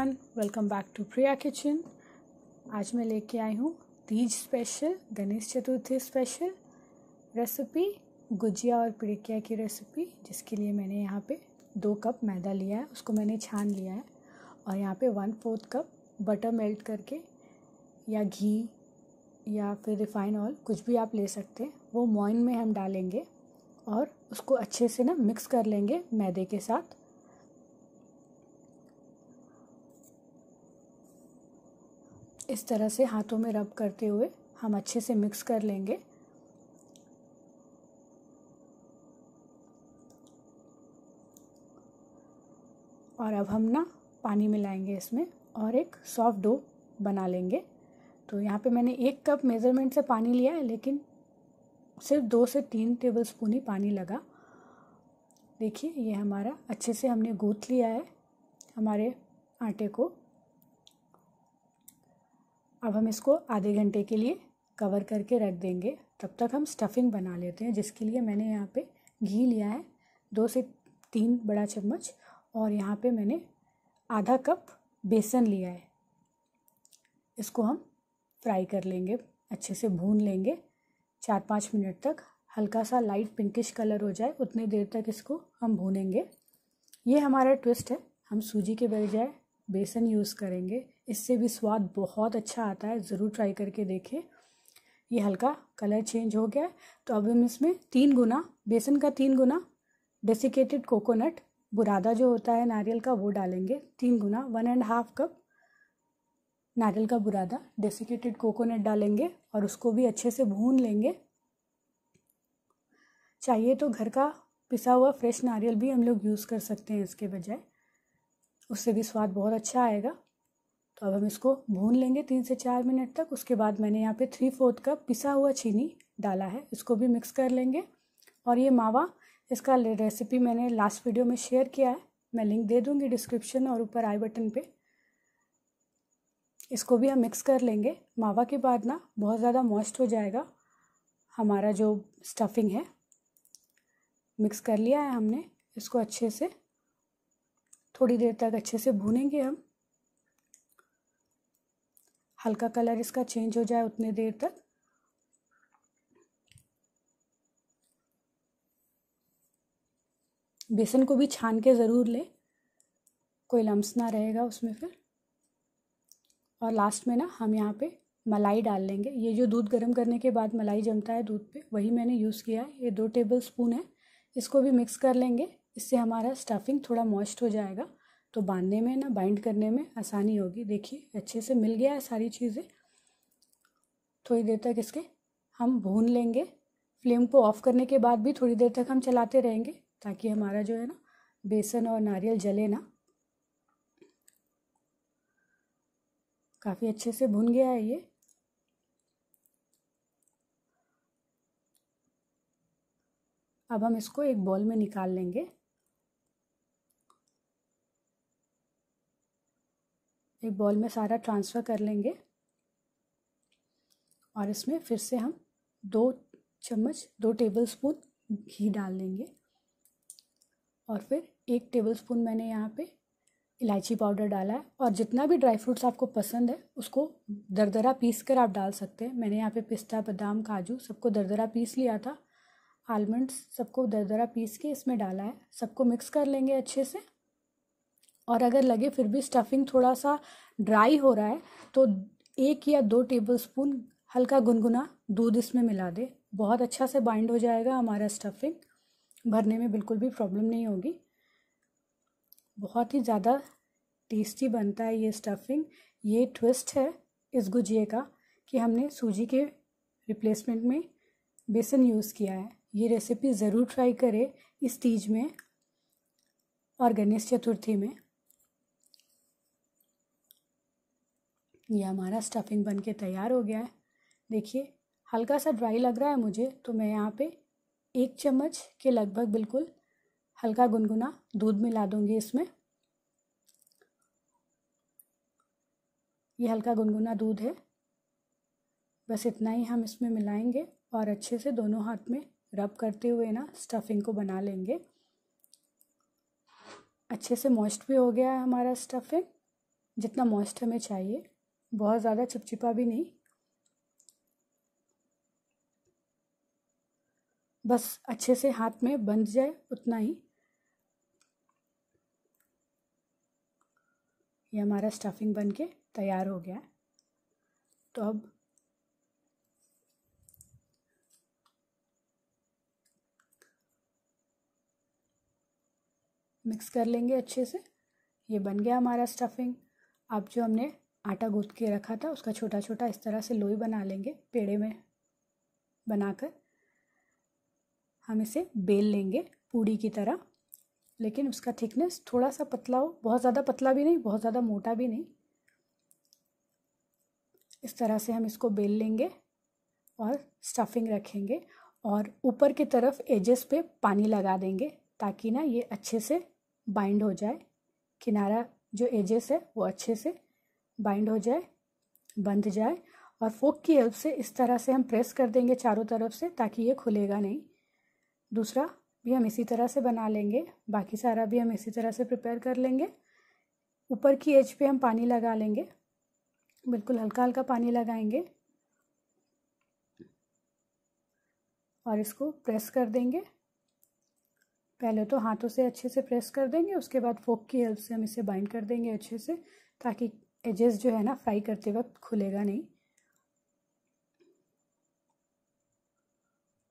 everyone welcome back to Priya kitchen आज मैं लेके आई हूँ Teej special Ganesh Chaturthi special recipe gujiya और पिड़िकिया की रेसिपी जिसके लिए मैंने यहाँ पे दो कप मैदा लिया है उसको मैंने छान लिया है और यहाँ पे one fourth cup butter melt करके या घी या फिर रिफाइन ऑयल कुछ भी आप ले सकते हैं वो मोइन में हम डालेंगे और उसको अच्छे से ना मिक्स कर लेंगे मैदे के साथ इस तरह से हाथों में रब करते हुए हम अच्छे से मिक्स कर लेंगे और अब हम ना पानी मिलाएंगे इसमें और एक सॉफ्ट डो बना लेंगे तो यहाँ पे मैंने एक कप मेज़रमेंट से पानी लिया है लेकिन सिर्फ दो से तीन टेबल स्पून ही पानी लगा देखिए ये हमारा अच्छे से हमने गूथ लिया है हमारे आटे को अब हम इसको आधे घंटे के लिए कवर करके रख देंगे तब तक हम स्टफिंग बना लेते हैं जिसके लिए मैंने यहाँ पे घी लिया है दो से तीन बड़ा चम्मच और यहाँ पे मैंने आधा कप बेसन लिया है इसको हम फ्राई कर लेंगे अच्छे से भून लेंगे चार पाँच मिनट तक हल्का सा लाइट पिंकिश कलर हो जाए उतने देर तक इसको हम भूनेंगे ये हमारा ट्विस्ट है हम सूजी के बजाय बेसन यूज़ करेंगे इससे भी स्वाद बहुत अच्छा आता है ज़रूर ट्राई करके देखें ये हल्का कलर चेंज हो गया है तो अब हम इसमें तीन गुना बेसन का तीन गुना डेसिकेटेड कोकोनट बुरादा जो होता है नारियल का वो डालेंगे तीन गुना वन एंड हाफ कप नारियल का बुरादा डेसिकेटेड कोकोनट डालेंगे और उसको भी अच्छे से भून लेंगे चाहिए तो घर का पिसा हुआ फ्रेश नारियल भी हम लोग यूज़ कर सकते हैं इसके बजाय उससे भी स्वाद बहुत अच्छा आएगा तो अब हम इसको भून लेंगे तीन से चार मिनट तक उसके बाद मैंने यहाँ पे थ्री फोर्थ कप पिसा हुआ चीनी डाला है इसको भी मिक्स कर लेंगे और ये मावा इसका रेसिपी मैंने लास्ट वीडियो में शेयर किया है मैं लिंक दे दूँगी डिस्क्रिप्शन और ऊपर आई बटन पर इसको भी हम मिक्स कर लेंगे मावा के बाद ना बहुत ज़्यादा मॉइस्ट हो जाएगा हमारा जो स्टफिंग है मिक्स कर लिया है हमने इसको अच्छे से थोड़ी देर तक अच्छे से भूनेंगे हम हल्का कलर इसका चेंज हो जाए उतने देर तक बेसन को भी छान के ज़रूर लें कोई लम्स ना रहेगा उसमें फिर और लास्ट में ना हम यहाँ पे मलाई डाल लेंगे ये जो दूध गर्म करने के बाद मलाई जमता है दूध पे वही मैंने यूज़ किया है ये दो टेबल स्पून है इसको भी मिक्स कर लेंगे इससे हमारा स्टफिंग थोड़ा मॉइस्ट हो जाएगा तो बांधने में ना बाइंड करने में आसानी होगी देखिए अच्छे से मिल गया है सारी चीज़ें थोड़ी देर तक इसके हम भून लेंगे फ्लेम को ऑफ़ करने के बाद भी थोड़ी देर तक हम चलाते रहेंगे ताकि हमारा जो है ना बेसन और नारियल जले ना काफ़ी अच्छे से भुन गया है ये अब हम इसको एक बॉल में निकाल लेंगे एक बॉल में सारा ट्रांसफ़र कर लेंगे और इसमें फिर से हम दो चम्मच दो टेबलस्पून घी डाल देंगे और फिर एक टेबलस्पून मैंने यहाँ पे इलायची पाउडर डाला है और जितना भी ड्राई फ्रूट्स आपको पसंद है उसको दरदरा पीस कर आप डाल सकते हैं मैंने यहाँ पे पिस्ता बादाम काजू सबको दरदरा पीस लिया था आलमंड्स सबको दरदरा पीस के इसमें डाला है सबको मिक्स कर लेंगे अच्छे से और अगर लगे फिर भी स्टफिंग थोड़ा सा ड्राई हो रहा है तो एक या दो टेबलस्पून हल्का गुनगुना दूध इसमें मिला दे बहुत अच्छा से बाइंड हो जाएगा हमारा स्टफिंग भरने में बिल्कुल भी प्रॉब्लम नहीं होगी बहुत ही ज़्यादा टेस्टी बनता है ये स्टफिंग ये ट्विस्ट है इस गुजिए का कि हमने सूजी के रिप्लेसमेंट में बेसन यूज़ किया है ये रेसिपी ज़रूर ट्राई करें इस तीज में और गणेश चतुर्थी में ये हमारा स्टफिंग बन के तैयार हो गया है देखिए हल्का सा ड्राई लग रहा है मुझे तो मैं यहाँ पे एक चम्मच के लगभग बिल्कुल हल्का गुनगुना दूध मिला दूँगी इसमें ये हल्का गुनगुना दूध है बस इतना ही हम इसमें मिलाएंगे और अच्छे से दोनों हाथ में रब करते हुए ना स्टफिंग को बना लेंगे अच्छे से मॉइस्ट भी हो गया है हमारा स्टफिंग जितना मॉइस्ट हमें चाहिए बहुत ज़्यादा चिपचिपा भी नहीं बस अच्छे से हाथ में बंध जाए उतना ही ये हमारा स्टफिंग बन के तैयार हो गया तो अब मिक्स कर लेंगे अच्छे से ये बन गया हमारा स्टफिंग अब जो हमने आटा गूंथ के रखा था उसका छोटा छोटा इस तरह से लोई बना लेंगे पेड़े में बनाकर हम इसे बेल लेंगे पूड़ी की तरह लेकिन उसका थिकनेस थोड़ा सा पतला हो बहुत ज़्यादा पतला भी नहीं बहुत ज़्यादा मोटा भी नहीं इस तरह से हम इसको बेल लेंगे और स्टफिंग रखेंगे और ऊपर की तरफ एजेस पे पानी लगा देंगे ताकि ना ये अच्छे से बाइंड हो जाए किनारा जो एजेस है वो अच्छे से बाइंड हो जाए बंध जाए और फोक की हेल्प से इस तरह से हम प्रेस कर देंगे चारों तरफ से ताकि ये खुलेगा नहीं दूसरा भी हम इसी तरह से बना लेंगे बाकी सारा भी हम इसी तरह से प्रिपेयर कर लेंगे ऊपर की एज पे हम पानी लगा लेंगे बिल्कुल हल्का हल्का पानी लगाएंगे और इसको प्रेस कर देंगे पहले तो हाथों से अच्छे से प्रेस कर देंगे उसके बाद फोक की हेल्प से हम इसे बाइंड कर देंगे अच्छे से ताकि एजेस जो है ना फ्राई करते वक्त खुलेगा नहीं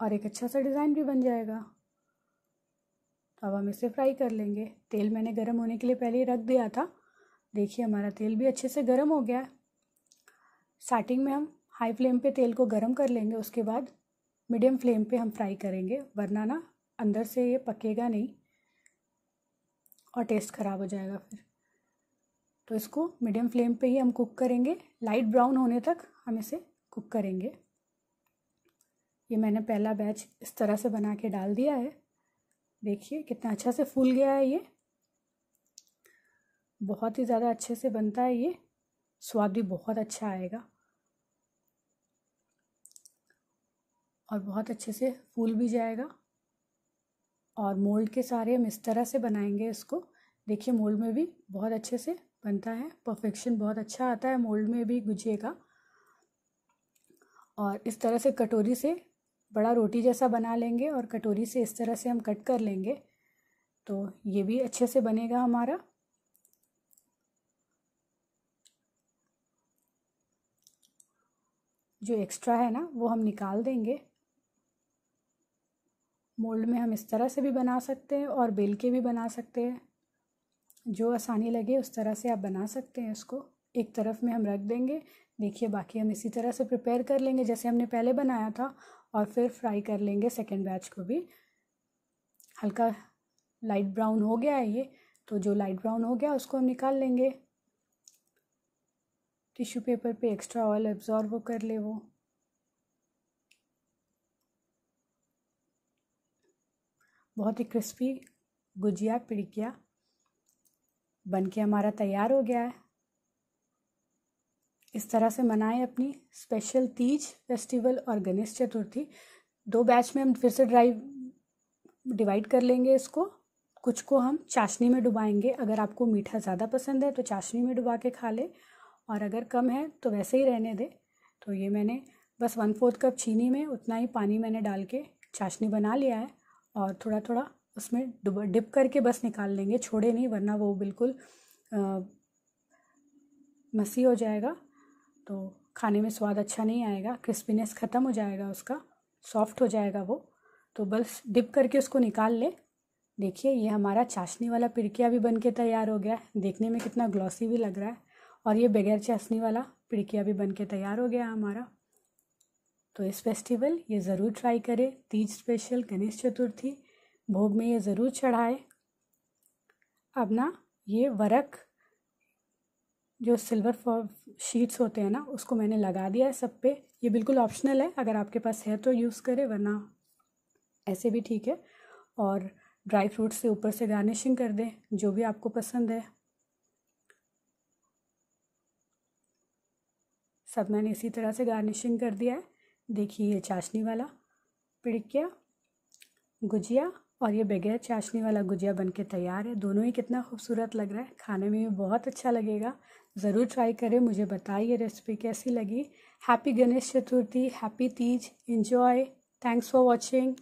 और एक अच्छा सा डिज़ाइन भी बन जाएगा तो अब हम इसे फ्राई कर लेंगे तेल मैंने गर्म होने के लिए पहले ही रख दिया था देखिए हमारा तेल भी अच्छे से गर्म हो गया है स्टार्टिंग में हम हाई फ्लेम पे तेल को गर्म कर लेंगे उसके बाद मीडियम फ्लेम पे हम फ्राई करेंगे वरना ना अंदर से ये पकेगा नहीं और टेस्ट ख़राब हो जाएगा फिर तो इसको मीडियम फ्लेम पे ही हम कुक करेंगे लाइट ब्राउन होने तक हम इसे कुक करेंगे ये मैंने पहला बैच इस तरह से बना के डाल दिया है देखिए कितना अच्छा से फूल गया है ये बहुत ही ज़्यादा अच्छे से बनता है ये स्वाद भी बहुत अच्छा आएगा और बहुत अच्छे से फूल भी जाएगा और मोल्ड के सारे हम इस तरह से बनाएंगे इसको देखिए मोल्ड में भी बहुत अच्छे से बनता है परफेक्शन बहुत अच्छा आता है मोल्ड में भी का और इस तरह से कटोरी से बड़ा रोटी जैसा बना लेंगे और कटोरी से इस तरह से हम कट कर लेंगे तो ये भी अच्छे से बनेगा हमारा जो एक्स्ट्रा है ना वो हम निकाल देंगे मोल्ड में हम इस तरह से भी बना सकते हैं और बेल के भी बना सकते हैं जो आसानी लगे उस तरह से आप बना सकते हैं उसको एक तरफ में हम रख देंगे देखिए बाकी हम इसी तरह से प्रिपेयर कर लेंगे जैसे हमने पहले बनाया था और फिर फ्राई कर लेंगे सेकेंड बैच को भी हल्का लाइट ब्राउन हो गया है ये तो जो लाइट ब्राउन हो गया उसको हम निकाल लेंगे टिश्यू पेपर पे एक्स्ट्रा ऑयल एब्जॉर्ब कर ले वो बहुत ही क्रिस्पी गुजिया पिड़किया बनके हमारा तैयार हो गया है इस तरह से मनाएं अपनी स्पेशल तीज फेस्टिवल और गणेश चतुर्थी दो बैच में हम फिर से ड्राइव डिवाइड कर लेंगे इसको कुछ को हम चाशनी में डुबाएंगे अगर आपको मीठा ज़्यादा पसंद है तो चाशनी में डुबा के खा ले और अगर कम है तो वैसे ही रहने दे तो ये मैंने बस वन फोर्थ कप चीनी में उतना ही पानी मैंने डाल के चाशनी बना लिया है और थोड़ा थोड़ा उसमें डुब डिप करके बस निकाल लेंगे छोड़े नहीं वरना वो बिल्कुल मसी हो जाएगा तो खाने में स्वाद अच्छा नहीं आएगा क्रिस्पीनेस ख़त्म हो जाएगा उसका सॉफ्ट हो जाएगा वो तो बस डिप करके उसको निकाल ले देखिए ये हमारा चाशनी वाला पिड़किया भी बन के तैयार हो गया है देखने में कितना ग्लॉसी भी लग रहा है और ये बगैर चाशनी वाला पिड़किया भी बन के तैयार हो गया हमारा तो इस फेस्टिवल ये ज़रूर ट्राई करें तीज स्पेशल गणेश चतुर्थी भोग में ये ज़रूर चढ़ाए अब ना ये वरक जो सिल्वर शीट्स होते हैं ना उसको मैंने लगा दिया है सब पे ये बिल्कुल ऑप्शनल है अगर आपके पास है तो यूज़ करें वरना ऐसे भी ठीक है और ड्राई फ्रूट से ऊपर से गार्निशिंग कर दें जो भी आपको पसंद है सब मैंने इसी तरह से गार्निशिंग कर दिया है देखिए ये चाशनी वाला पिड़किया गुजिया और ये बगैर चाशनी वाला गुजिया बन के तैयार है दोनों ही कितना खूबसूरत लग रहा है खाने में भी बहुत अच्छा लगेगा ज़रूर ट्राई करें मुझे बताइए रेसिपी कैसी लगी happy Ganesh Chaturthi happy Teej enjoy thanks for watching